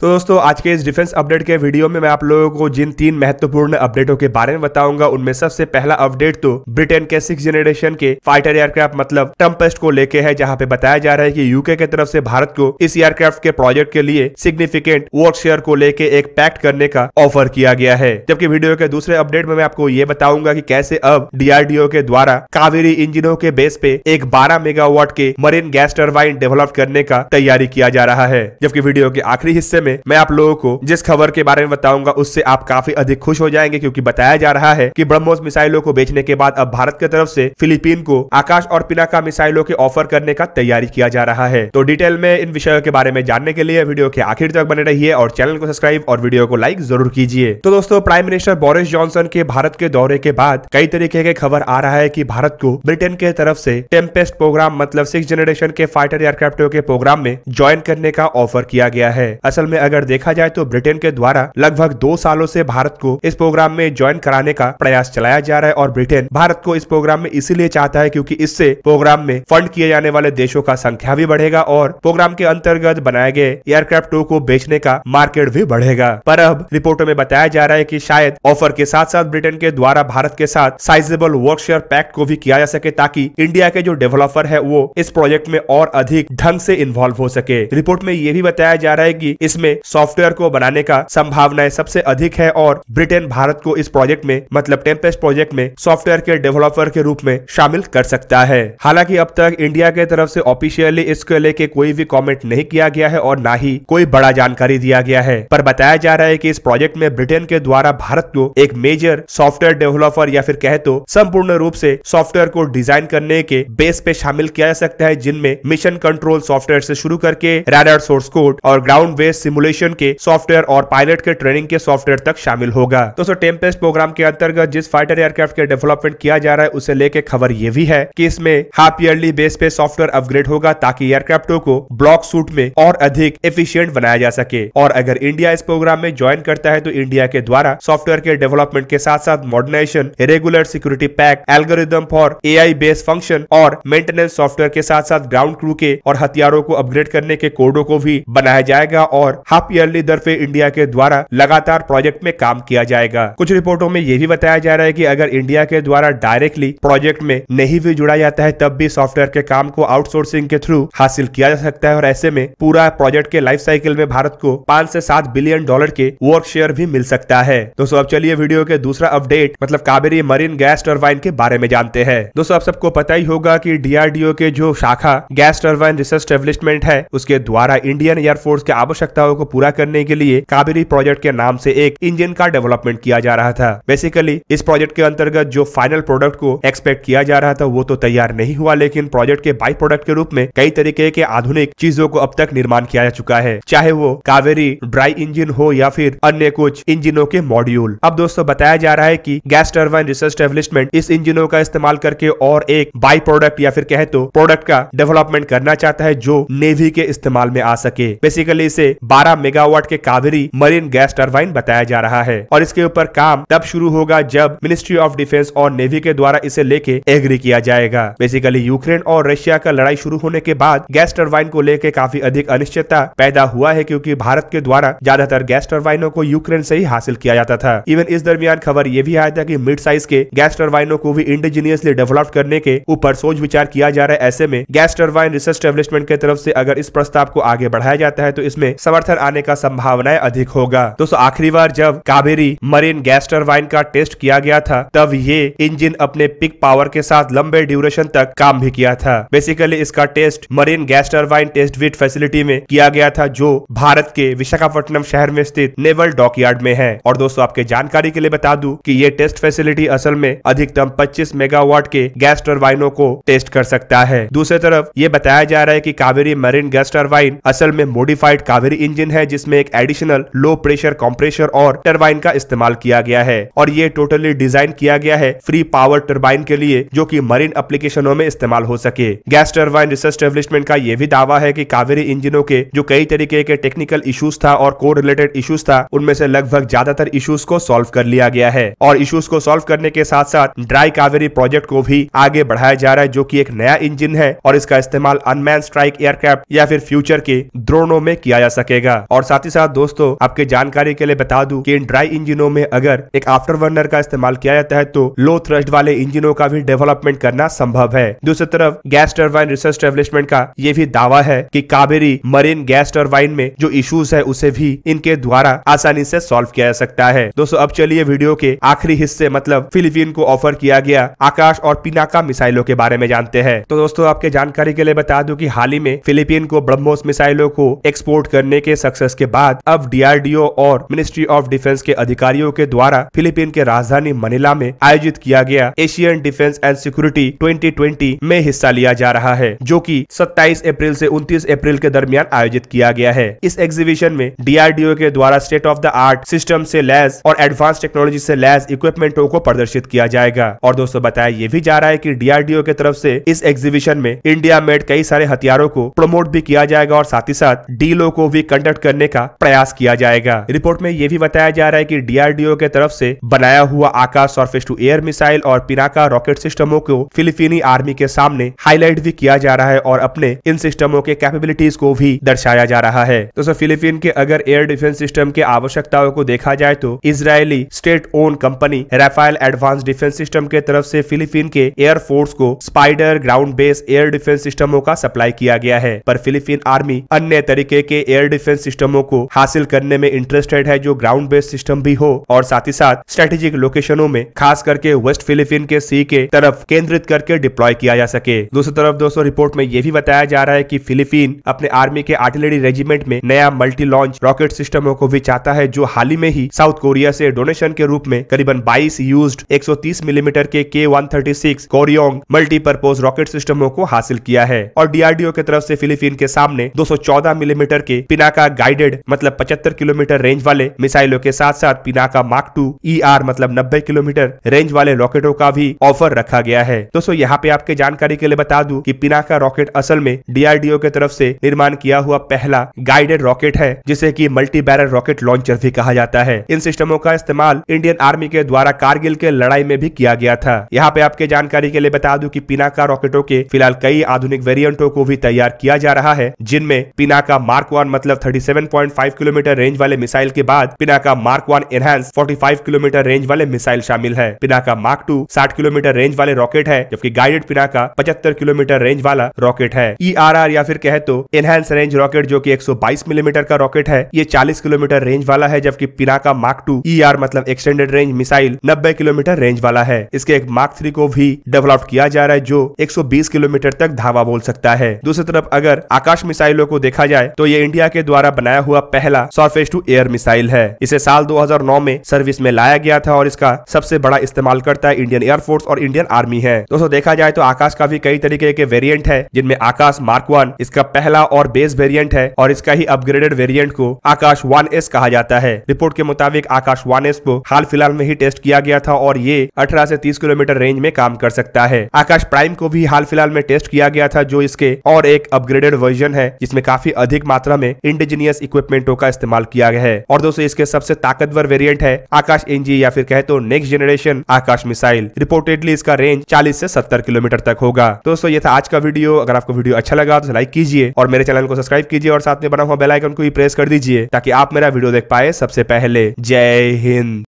तो दोस्तों आज के इस डिफेंस अपडेट के वीडियो में मैं आप लोगों को जिन तीन महत्वपूर्ण अपडेटों के बारे में बताऊंगा उनमें सबसे पहला अपडेट तो ब्रिटेन के सिक्स जनरेशन के फाइटर एयरक्राफ्ट मतलब टम्पेस्ट को लेके है जहां पे बताया जा रहा है कि यूके के तरफ से भारत को इस एयरक्राफ्ट के प्रोजेक्ट के लिए सिग्निफिकेंट वर्क शेयर को लेके एक पैक्ट करने का ऑफर किया गया है जबकि वीडियो के दूसरे अपडेट में मैं आपको ये बताऊंगा की कैसे अब डीआरडीओ के द्वारा कावेरी इंजिनों के बेस पे एक बारह मेगावाट के मरीन गैस टर्बाइन डेवलप करने का तैयारी किया जा रहा है जबकि वीडियो के आखिरी हिस्से में में मैं आप लोगों को जिस खबर के बारे में बताऊंगा उससे आप काफी अधिक खुश हो जाएंगे क्योंकि बताया जा रहा है की ब्रह्मोस मिसाइलों को बेचने के बाद अब भारत की तरफ से फिलीपीन को आकाश और पिनाका मिसाइलों के ऑफर करने का तैयारी किया जा रहा है तो डिटेल में इन विषयों के बारे में जानने के लिए वीडियो के आखिर तक बने रही और चैनल को सब्सक्राइब और वीडियो को लाइक जरूर कीजिए तो दोस्तों प्राइम मिनिस्टर बोरिस जॉनसन के भारत के दौरे के बाद कई तरीके के खबर आ रहा है की भारत को ब्रिटेन के तरफ ऐसी टेम्पेस्ट प्रोग्राम मतलब सिक्स जनरेशन के फाइटर एयरक्राफ्टों के प्रोग्राम में ज्वाइन करने का ऑफर किया गया है असल में अगर देखा जाए तो ब्रिटेन के द्वारा लगभग दो सालों से भारत को इस प्रोग्राम में ज्वाइन कराने का प्रयास चलाया जा रहा है और ब्रिटेन भारत को इस प्रोग्राम में इसीलिए चाहता है क्योंकि इससे प्रोग्राम में फंड किए जाने वाले देशों का संख्या भी बढ़ेगा और प्रोग्राम के अंतर्गत बनाए गए एयरक्राफ्ट को बेचने का मार्केट भी बढ़ेगा पर अब रिपोर्टों में बताया जा रहा है की शायद ऑफर के साथ साथ ब्रिटेन के द्वारा भारत के साथ साइजेबल वर्कशेयर पैक्ट को भी किया जा सके ताकि इंडिया के जो डेवलपर है वो इस प्रोजेक्ट में और अधिक ढंग से इन्वॉल्व हो सके रिपोर्ट में ये भी बताया जा रहा है की इसमें में सॉफ्टवेयर को बनाने का संभावनाएं सबसे अधिक है और ब्रिटेन भारत को इस प्रोजेक्ट में मतलब टेम्पेस्ट प्रोजेक्ट में सॉफ्टवेयर के डेवलपर के रूप में शामिल कर सकता है हालांकि अब तक इंडिया के तरफ से ऑफिशियली इसको लेके कोई भी कमेंट नहीं किया गया है और ना ही कोई बड़ा जानकारी दिया गया है पर बताया जा रहा है कि इस प्रोजेक्ट में ब्रिटेन के द्वारा भारत को एक मेजर सॉफ्टवेयर डेवलपर या फिर कहे तो संपूर्ण रूप से सॉफ्टवेयर को डिजाइन करने के बेस पे शामिल किया जा सकता है जिनमें मिशन कंट्रोल सॉफ्टवेयर से शुरू करके रैडर सोर्स कोड और ग्राउंड बेस सिमुल सिमुलेशन के सॉफ्टवेयर और पायलट के ट्रेनिंग के सॉफ्टवेयर तक शामिल होगा दोस्तों टेम्पेस्ट प्रोग्राम के अंतर्गत जिस फाइटर एयरक्राफ्ट के डेवलपमेंट किया जा रहा है उसे लेके खबर ये भी है की इसमें हाफ ईयरली बेस पे सॉफ्टवेयर अपग्रेड होगा ताकि एयरक्राफ्टो को ब्लॉक सूट में और अधिक एफिशियंट बनाया जा सके और अगर इंडिया इस प्रोग्राम में ज्वाइन करता है तो इंडिया के द्वारा सॉफ्टवेयर के डेवलपमेंट के साथ साथ modernisation regular security pack algorithm for AI based function और मेंटेनेंस सॉफ्टवेयर के साथ साथ ग्राउंड क्रू के और हथियारों को अपग्रेड करने के कोडों को भी बनाया जाएगा और हाफ ईयरली दर पे इंडिया के द्वारा लगातार प्रोजेक्ट में काम किया जाएगा कुछ रिपोर्टों में यह भी बताया जा रहा है की अगर इंडिया के द्वारा डायरेक्टली प्रोजेक्ट में नहीं भी जुड़ा जाता है तब भी सॉफ्टवेयर के काम को आउटसोर्सिंग के थ्रू हासिल किया जा सकता है और ऐसे में पूरा प्रोजेक्ट के लाइफ साइकिल में भारत को पांच से सात बिलियन डॉलर के वर्क शेयर भी मिल सकता है दोस्तों अब चलिए वीडियो के दूसरा अपडेट मतलब काबेरी मरीन गैस टर्बाइन के बारे में जानते हैं दोस्तों आप सबको पता ही होगा कि डीआरडीओ के जो शाखा गैस टर्बाइन रिसर्च स्टेब्लिशमेंट है उसके द्वारा इंडियन एयरफोर्स की आवश्यकताओं मांगों को पूरा करने के लिए काबेरी प्रोजेक्ट के नाम से एक इंजन का डेवलपमेंट किया जा रहा था बेसिकली इस प्रोजेक्ट के अंतर्गत जो फाइनल प्रोडक्ट को एक्सपेक्ट किया जा रहा था वो तो तैयार नहीं हुआ लेकिन प्रोजेक्ट के बाई प्रोडक्ट के रूप में कई तरीके के आधुनिक चीजों को अब तक निर्माण किया जा चुका है चाहे वो कावेरी ड्राई इंजिन हो या फिर अन्य कुछ इंजिनों के मॉड्यूल अब दोस्तों बताया जा रहा है की गैस टर्बाइन रिसर्च डेवलिपमेंट इस इंजिनों का इस्तेमाल करके और एक बाई प्रोडक्ट या फिर कहे तो प्रोडक्ट का डेवलपमेंट करना चाहता है जो नेवी के इस्तेमाल में आ सके बेसिकली इसे 12 मेगावाट के कावेरी मरीन गैस टर्बाइन बताया जा रहा है और इसके ऊपर काम तब शुरू होगा जब मिनिस्ट्री ऑफ डिफेंस और नेवी के द्वारा इसे लेके एग्री किया जाएगा बेसिकली यूक्रेन और रशिया का लड़ाई शुरू होने के बाद गैस टर्बाइन को लेकर काफी अधिक अनिश्चितता पैदा हुआ है क्योंकि भारत के द्वारा ज्यादातर गैस टर्बाइनों को यूक्रेन से ही हासिल किया जाता था इवन इस दरमियान खबर ये भी आया था की मिड साइज के गैस टर्बाइनों को भी इंडिजीनियसली डेवलप करने के ऊपर सोच विचार किया जा रहा है ऐसे में गैस टर्बाइन रिसर्च डेवलपमेंट की तरफ ऐसी अगर इस प्रस्ताव को आगे बढ़ाया जाता है तो इसमें समर्थन असर आने का संभावनाएं अधिक होगा दोस्तों आखिरी बार जब कावेरी मरीन गैस टर्बाइन का टेस्ट किया गया था तब ये इंजन अपने पिक पावर के साथ लंबे ड्यूरेशन तक काम भी किया था बेसिकली इसका test marine gas turbine test bed facility में किया गया था जो भारत के विशाखापट्टनम शहर में स्थित नेवल यार्ड में है और दोस्तों आपके जानकारी के लिए बता दू की ये टेस्ट फैसिलिटी असल में अधिकतम पच्चीस मेगावाट के गैस टर्बाइनों को टेस्ट कर सकता है दूसरी तरफ ये बताया जा रहा है की कावेरी मरीन गैस टर्बाइन असल में मोडिफाइड कावेरी इंजन इंजन है जिसमें एक एडिशनल लो प्रेशर कॉम्प्रेशर और टर्बाइन का इस्तेमाल किया गया है और ये टोटली डिजाइन किया गया है फ्री पावर टर्बाइन के लिए जो की मरीन अप्लीकेशनों में इस्तेमाल हो सके गैस टर्बाइन रिसर्च डेवलपमेंट का यह भी दावा है की कावेरी इंजिनों के जो कई तरीके के टेक्निकल इशूज था और को रिलेटेड इशूज था उनमें से लगभग ज्यादातर इशूज को सोल्व कर लिया गया है और इशूज को सोल्व करने के साथ साथ ड्राई कावेरी प्रोजेक्ट को भी आगे बढ़ाया जा रहा है जो कि एक नया इंजन है और इसका इस्तेमाल अनमैन स्ट्राइक एयरक्राफ्ट या फिर फ्यूचर के ड्रोनों में किया जा सकेगा जाएगा और साथ ही साथ दोस्तों आपके जानकारी के लिए बता दूं कि इन ड्राई इंजिनों में अगर एक आफ्टर बर्नर का इस्तेमाल किया जाता है तो लो थ्रस्ट वाले इंजिनों का भी डेवलपमेंट करना संभव है दूसरी तरफ गैस टर्बाइन रिसर्च डेवलपमेंट का ये भी दावा है की कावेरी मरीन गैस टर्बाइन में जो इश्यूज है उसे भी इनके द्वारा आसानी से सॉल्व किया जा सकता है दोस्तों अब चलिए वीडियो के आखिरी हिस्से मतलब फिलीपीन को ऑफर किया गया आकाश और पिनाका मिसाइलों के बारे में जानते हैं तो दोस्तों आपके जानकारी के लिए बता दूं कि हाल ही में फिलीपीन को ब्रह्मोस मिसाइलों को एक्सपोर्ट करने के सक्सेस के बाद अब डीआरडीओ और मिनिस्ट्री ऑफ डिफेंस के अधिकारियों के द्वारा फिलीपीन के राजधानी मनीला में आयोजित किया गया एशियन डिफेंस एंड सिक्योरिटी 2020 में हिस्सा लिया जा रहा है जो कि 27 अप्रैल से 29 अप्रैल के दरमियान आयोजित किया गया है इस एग्जीबिशन में डीआरडीओ के द्वारा state of the art system से लैस और एडवांस टेक्नोलॉजी से लैस इक्विपमेंटों को प्रदर्शित किया जाएगा और दोस्तों बताया ये भी जा रहा है की डीआरडीओ के तरफ से इस एग्जीबिशन में इंडिया मेड कई सारे हथियारों को प्रमोट भी किया जाएगा और साथ ही साथ डीलो को भी कंडक्ट कंडक्ट करने का प्रयास किया जाएगा रिपोर्ट में यह भी बताया जा रहा है की डीआरडीओ के तरफ से बनाया हुआ Akash surface to air missile और पिनाका रॉकेट सिस्टमों को फिलिपीनी आर्मी के सामने हाईलाइट भी किया जा रहा है और अपने इन सिस्टमों के कैपेबिलिटीज को भी दर्शाया जा रहा है दोस्तों फिलीपीन के अगर एयर डिफेंस सिस्टम के आवश्यकताओं को देखा जाए तो Israeli state own company Rafael advance defence system के तरफ से फिलीपीन के एयर फोर्स को Spider ground base air defence सिस्टमों का सप्लाई किया गया है पर फिलीपीन आर्मी अन्य तरीके के एयर डिफेंस डिफेंस सिस्टमों को हासिल करने में इंटरेस्टेड है जो ग्राउंड बेस्ड सिस्टम भी हो और साथ ही साथ स्ट्रेटेजिक लोकेशनों में खास करके वेस्ट फिलीपीन के सी के तरफ केंद्रित करके डिप्लॉय किया जा सके दूसरी तरफ दोस्तों रिपोर्ट में यह भी बताया जा रहा है की फिलीपीन अपने आर्मी के आर्टिलरी रेजिमेंट में नया मल्टी लॉन्च रॉकेट सिस्टमों को भी चाहता है जो हाल ही में ही साउथ कोरिया से डोनेशन के रूप में करीबन 22 यूज्ड 130 मिलीमीटर के के 136 कोरियोंग मल्टीपर्पोज रॉकेट सिस्टमों को हासिल किया है और डीआरडीओ की तरफ से फिलीपीन के सामने 214 मिलीमीटर mm के पिनाका पिनाका गाइडेड मतलब 75 किलोमीटर रेंज वाले मिसाइलों के साथ साथ पिनाका मार्क टू ई मतलब 90 किलोमीटर रेंज वाले रॉकेटों का भी ऑफर रखा गया है दोस्तों यहाँ पे आपके जानकारी के लिए बता दू की पिनाका रॉकेट असल में डी की तरफ ऐसी निर्माण किया हुआ पहला गाइडेड रॉकेट है जिसे की मल्टी बैरल रॉकेट लॉन्चर भी कहा जाता है इन सिस्टमों का इस्तेमाल इंडियन आर्मी के द्वारा कारगिल के लड़ाई में भी किया गया था यहाँ पे आपके जानकारी के लिए बता दूं कि पिनाका रॉकेटों के फिलहाल कई आधुनिक वेरिएंटों को भी तैयार किया जा रहा है जिनमें पिनाका मार्क वन मतलब 37.5 किलोमीटर रेंज वाले मिसाइल के बाद Pinaka mark one enhance 45 kilometre range वाले मिसाइल शामिल है Pinaka mark two 60 kilometre range वाले रॉकेट है जबकि गाइडेड पिनाका 75 किलोमीटर रेंज वाला रॉकेट है ई e या फिर कहे तो एनहेंस रेंज रॉकेट जो की एक मिलीमीटर का रॉकेट है ये चालीस किलोमीटर रेंज वाला है जबकि पिनाका मार्क टू ई मतलब एक्सटेंडेड रेंज मिसाइल नब्बे किलोमीटर रेंज वाला है इसके एक मार्क थ्री को भी डेवलप किया जा रहा है जो 120 किलोमीटर तक धावा बोल सकता है दूसरी तरफ अगर आकाश मिसाइलों को देखा जाए तो ये इंडिया के द्वारा द्वारा बनाया हुआ पहला सरफेस टू एयर मिसाइल है इसे साल 2009 में सर्विस में लाया गया था और इसका सबसे बड़ा इस्तेमाल करता है इंडियन एयरफोर्स और इंडियन आर्मी है दोस्तों देखा जाए तो आकाश का भी कई तरीके के वेरियंट है जिनमें आकाश मार्क वन इसका पहला और बेस वेरियंट है और इसका ही अपग्रेडेड वेरियंट को आकाश वन एस कहा जाता है रिपोर्ट के मुताबिक आकाश वन एस को हाल फिलहाल में ही टेस्ट किया गया था और ये अठारह ऐसी तीस किलोमीटर रेंज में काम कर सकता है आकाश प्राइम को भी हाल फिलहाल में टेस्ट किया गया था जो इसके और एक अपग्रेडेड वर्जन है जिसमें काफी अधिक मात्रा में इंडिजिनस हेटेरोजेनियस इक्विपमेंटों का इस्तेमाल किया गया है और दोस्तों इसके सबसे ताकतवर वेरियंट है आकाश एनजी या फिर कहे तो next generation Akash missile reportedly इसका रेंज चालीस ऐसी सत्तर किलोमीटर तक होगा दोस्तों ये था आज का वीडियो अगर आपको वीडियो अच्छा लगा तो लाइक कीजिए और मेरे चैनल को सब्सक्राइब कीजिए और साथ में बना हुआ बेलाइकन को भी प्रेस कर दीजिए ताकि आप मेरा वीडियो देख पाए सबसे पहले जय हिंद